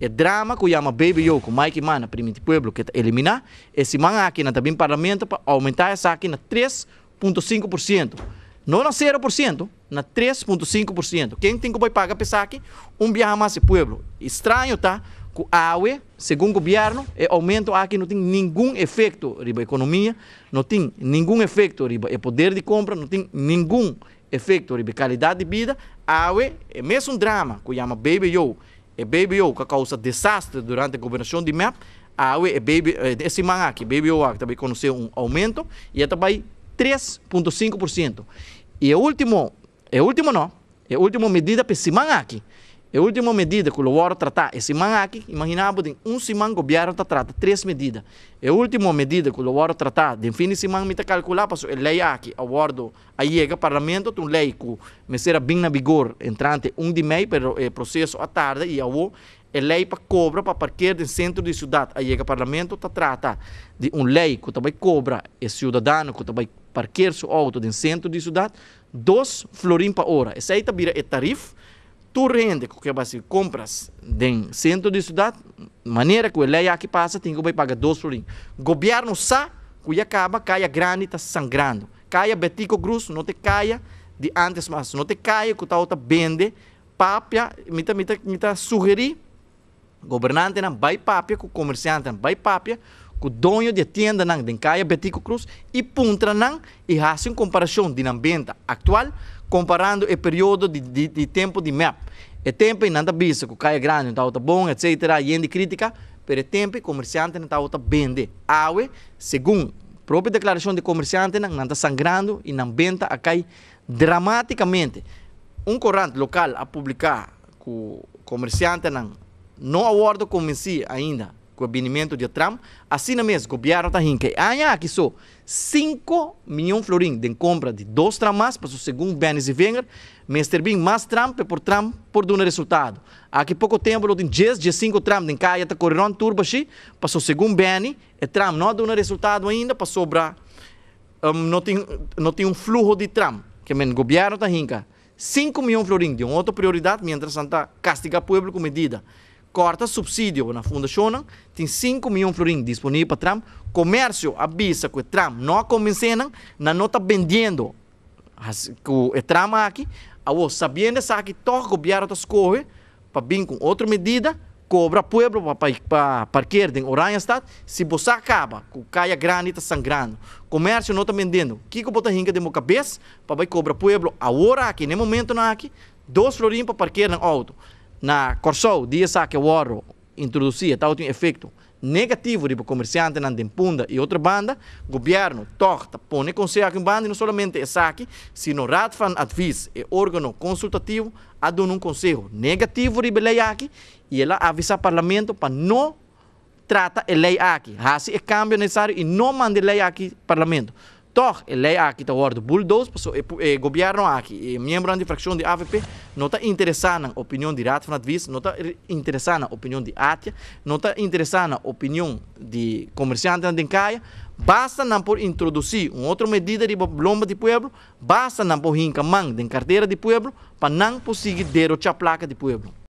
é drama que chama baby yo com Mike Mana de pueblo que eliminar esse man aqui na também parlamento para aumentar essa aqui na 3.5% não na 0%, na 3.5%. Quem tem que vai pagar para aqui? Um viaja mais esse pueblo. Estranho, tá? Que a AUE, segundo o governo, é aumento aqui não tem nenhum efeito riba economia, não tem nenhum efeito riba o poder de compra, não tem nenhum efeito riba qualidade de vida. A AUE é mesmo um drama que chama Baby Yo e BBO que causa desastre durante a governação de MEP, a e baby, esse mangá que BBO também conheceu um aumento e é também 3,5%. E o último, o último não, o a última medida para esse mangá aqui, é a última medida que o Luoro tratar. Esse man aqui, imaginava, de um simão governo está trata três medidas. É a última medida que o Luoro tratar. De fim, esse man me está calcular, passou a é lei aqui, a aí a é o parlamento, tem lei que me será bem na vigor, entrante um de meio, pelo é eh, processo à tarde, e a é lei para cobra para parquear no centro de cidade. É a o parlamento, está trata de um lei que também cobra, é cidadão que também parquear seu auto no centro de cidade, dois florim para hora. Essa aí tá vira é tarifa, tu rende, que você assim, compras em centro de cidade, maneira que ele é aqui passa, tem que pagar dois solinhos. Governo sa, que acaba, caia grande, está sangrando. Caia betico cruz, não te caia de antes, mas não te caia que tal tal vende, papia, mita, mita, mita, sugeri, governante não vai papia, com o comerciante não vai papia, dono de tienda nang caia Betico Cruz e puntra nang e hace comparação de ambiente actual comparando o período de, de, tempo de map É tempo e nada bisa, que caia grande, então está bom, etc. E de crítica, pero é tempo e comerciante não está vende. Awe, segundo a própria declaração de comerciante, não está sangrando e não venda a cai dramaticamente. Um corante local a publicar que o comerciante não, não acorda com ainda gabinimento o de Trump, assim na mesa, a tá que Anha, aqui só 5 milhões de florim de compra de dois tramas para o segundo Benes e Wenger, Mr. Bean mais Trump é por Trump por dar resultado. Aqui pouco tempo, eu tenho de 15 Trump de caia, tá correndo turbo assim, para o segundo Benes, e Trump não um resultado ainda para sobrar, um, não, tem, não tem um fluxo de Trump, que o gobearam a rindo 5 milhões de florim de uma outra prioridade, mientras Santa castiga o povo com medida corta subsídio na fundação, tem 5 milhões de florins disponíveis para Trump. Comércio avisa que Trump não convencendo, não está vendendo o Trump aqui. ao sabendo que todo governo está escolhendo para vir com outra medida, cobra pueblo para parquear em Oranha se você acaba com caia grande está sangrando, comércio não está vendendo, o que eu vou fazer de minha cabeça para vai cobra pueblo agora aqui, nesse momento não aqui, dois florins para parquear no auto na Corsou, dia que o ouro, introduzia tal tá, um efeito negativo de tipo, comerciante na Dempunda e outra banda, governo torta põe conselho aqui em banda e não somente é saque, sino Radfan Advis, é órgão consultativo a dar um conselho negativo de lei aqui e ela avisa o parlamento para não trata a lei aqui. há assim, Há-se é câmbio necessário e não mande lei aqui parlamento ele lei aqui o ordo buldos so o governo aqui e membro da fração de AVP não está interessado na opinião de Rat Fanatvis não está interessado na opinião de Atia não está interessado na opinião de comerciante de Caia basta não por introduzir uma outra medida de bomba de pueblo basta não por hinca mão de carteira de pueblo para não conseguir derrotar a placa de pueblo